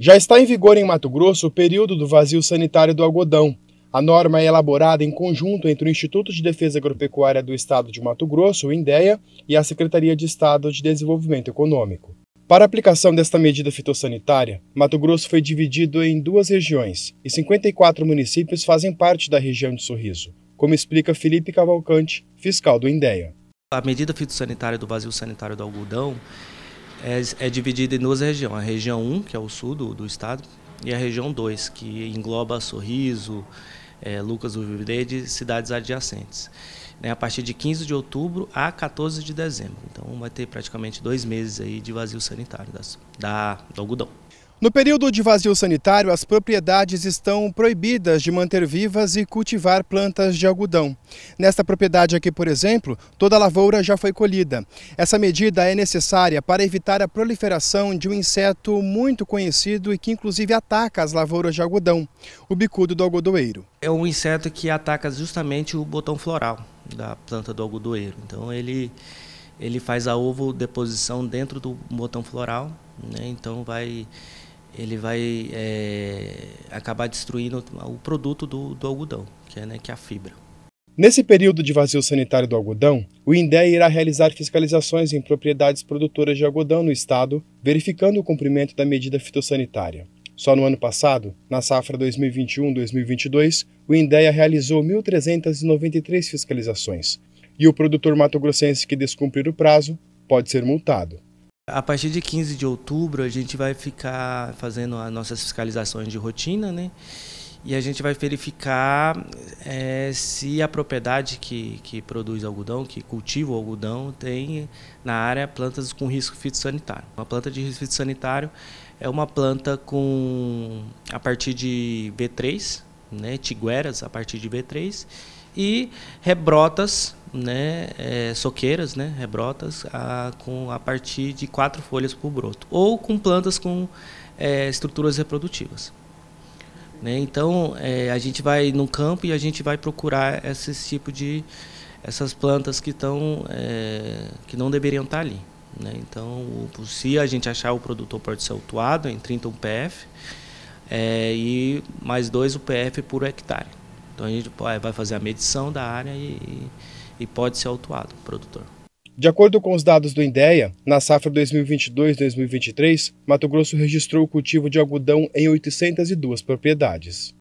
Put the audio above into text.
Já está em vigor em Mato Grosso o período do vazio sanitário do algodão. A norma é elaborada em conjunto entre o Instituto de Defesa Agropecuária do Estado de Mato Grosso, o INDEA, e a Secretaria de Estado de Desenvolvimento Econômico. Para a aplicação desta medida fitossanitária, Mato Grosso foi dividido em duas regiões e 54 municípios fazem parte da região de Sorriso, como explica Felipe Cavalcante, fiscal do INDEA. A medida fitossanitária do vazio sanitário do algodão é, é dividida em duas regiões. A região 1, que é o sul do, do estado, e a região 2, que engloba Sorriso, é, Lucas do Rio Verde e cidades adjacentes. Né, a partir de 15 de outubro a 14 de dezembro. Então vai ter praticamente dois meses aí de vazio sanitário das, da, do algodão. No período de vazio sanitário, as propriedades estão proibidas de manter vivas e cultivar plantas de algodão. Nesta propriedade aqui, por exemplo, toda a lavoura já foi colhida. Essa medida é necessária para evitar a proliferação de um inseto muito conhecido e que inclusive ataca as lavouras de algodão, o bicudo do algodoeiro. É um inseto que ataca justamente o botão floral da planta do algodoeiro. Então ele ele faz a ovo deposição dentro do botão floral, né? Então vai ele vai é, acabar destruindo o produto do, do algodão, que é, né, que é a fibra. Nesse período de vazio sanitário do algodão, o INDEA irá realizar fiscalizações em propriedades produtoras de algodão no estado, verificando o cumprimento da medida fitossanitária. Só no ano passado, na safra 2021-2022, o INDEA realizou 1.393 fiscalizações, e o produtor mato-grossense que descumprir o prazo pode ser multado. A partir de 15 de outubro, a gente vai ficar fazendo as nossas fiscalizações de rotina, né? E a gente vai verificar é, se a propriedade que, que produz algodão, que cultiva o algodão, tem na área plantas com risco fitossanitário. Uma planta de risco fitossanitário é uma planta com a partir de B3, né, tigueras a partir de B3, e rebrotas, né, é, soqueiras, né, rebrotas a, com, a partir de quatro folhas por broto, ou com plantas com é, estruturas reprodutivas. Né? Então, é, a gente vai no campo e a gente vai procurar esse tipo de essas plantas que estão é, que não deveriam estar tá ali. Né? Então, se a gente achar o produtor pode ser autuado em 30 UPF é, e mais 2 UPF por hectare. Então a gente é, vai fazer a medição da área e, e pode ser autuado o produtor. De acordo com os dados do INDEA, na safra 2022-2023, Mato Grosso registrou o cultivo de algodão em 802 propriedades.